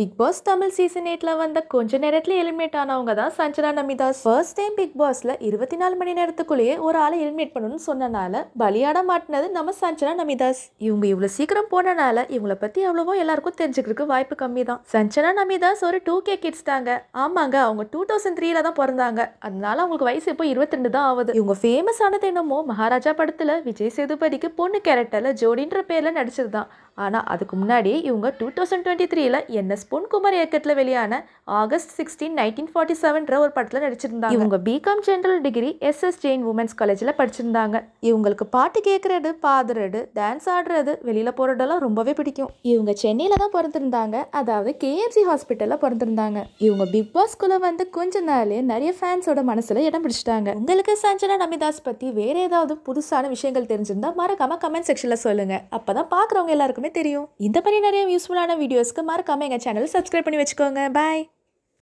big pass Tamil season எயிட்ல வந்த கொஞ்ச நேரத்துல எலிமினேட் ஆனவங்க தான் சஞ்சனா நமிதாஸ் ஃபர்ஸ்ட் டைம் பிக் பாஸ்ல இருபத்தி நாலு மணி நேரத்துக்குள்ளேயே ஒரு ஆளை எலிமினேட் பண்ணணும்னு சொன்னனால பலியாட மாட்டினது நம்ம சஞ்சனா நமிதாஸ் இவங்க இவ்வளவு சீக்கிரம் போனனால இவங்களை பத்தி எவ்வளவோ எல்லாருக்கும் தெரிஞ்சுக்கிறதுக்கு வாய்ப்பு கம்மி தான் சஞ்சனா நமிதாஸ் ஒரு டூ கே கிட்ஸ் தாங்க ஆமாங்க அவங்க டூ தௌசண்ட் த்ரீல தான் பிறந்தாங்க அதனால அவங்களுக்கு வயசு இப்போ இருபத்தி ரெண்டு தான் ஆகுது இவங்க ஃபேமஸ் ஆனது என்னமோ மகாராஜா படத்துல விஜய் சேதுபதிக்கு பொண்ணு கேரக்டர்ல ஜோடின்ற பேர்ல நடிச்சது தான் ஆனால் அதுக்கு முன்னாடி இவங்க டூ தௌசண்ட் டுவெண்ட்டி த்ரீல என்ன எஸ் பொன்குமார் இயக்கத்தில் வெளியான ஆகஸ்ட் சிக்ஸ்டீன் நைன்டீன் ஃபார்ட்டி செவன்ற ஒரு படத்தில் நடிச்சிருந்தாங்க இவங்க B Com general degree S S Jain women's காலேஜில் படிச்சிருந்தாங்க இவங்களுக்கு பாட்டு கேட்குறது பாடுறது டான்ஸ் ஆடுறது வெளியில் போகிறதெல்லாம் ரொம்பவே பிடிக்கும் இவங்க சென்னையில் தான் பிறந்திருந்தாங்க அதாவது கேஎம்சி ஹாஸ்பிட்டலில் பிறந்திருந்தாங்க இவங்க பிக் பாஸ்குள்ளே வந்து கொஞ்ச நாளே நிறைய ஃபேன்ஸோட மனசில் இடம் பிடிச்சிட்டாங்க உங்களுக்கு சஞ்சனா நமிதாஸ் பற்றி வேறு ஏதாவது புதுசான விஷயங்கள் தெரிஞ்சிருந்தால் மறக்காம கமெண்ட் செக்ஷனில் சொல்லுங்கள் அப்போ தான் பார்க்குறவங்க எல்லாருக்கும் எல்லாருக்குமே தெரியும் இந்த மாதிரி நிறைய யூஸ்ஃபுல்லான வீடியோஸ்க்கு மறக்காமல் எங்கள் சேனல் சப்ஸ்கிரைப் பண்ணி வச்சுக்கோங்க பாய்